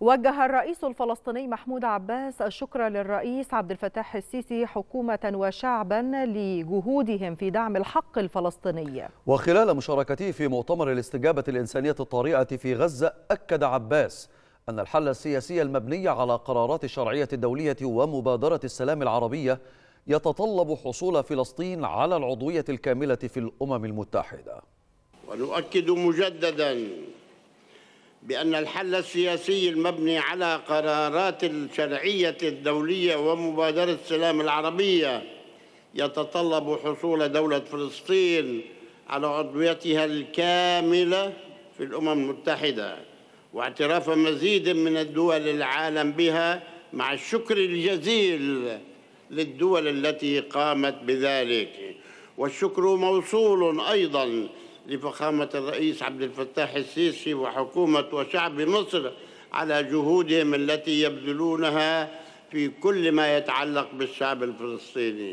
وجه الرئيس الفلسطيني محمود عباس الشكر للرئيس عبد الفتاح السيسي حكومة وشعبا لجهودهم في دعم الحق الفلسطيني وخلال مشاركته في مؤتمر الاستجابة الإنسانية الطارئة في غزة أكد عباس أن الحل السياسي المبني على قرارات الشرعية الدولية ومبادرة السلام العربية يتطلب حصول فلسطين على العضوية الكاملة في الأمم المتحدة ونؤكد مجددا بأن الحل السياسي المبني على قرارات الشرعية الدولية ومبادرة السلام العربية يتطلب حصول دولة فلسطين على عضويتها الكاملة في الأمم المتحدة واعتراف مزيد من الدول العالم بها مع الشكر الجزيل للدول التي قامت بذلك والشكر موصول أيضاً لفخامة الرئيس عبد الفتاح السيسي وحكومة وشعب مصر على جهودهم التي يبذلونها في كل ما يتعلق بالشعب الفلسطيني